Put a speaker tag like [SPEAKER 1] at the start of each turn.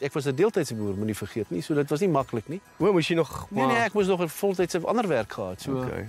[SPEAKER 1] ek was 'n deeltydse boer, moenie vergeet nie. So dit was nie maklik nie. O, moes jy nog Nee nee,
[SPEAKER 2] ek moes nog 'n voltydse ander werk gehad. So okay.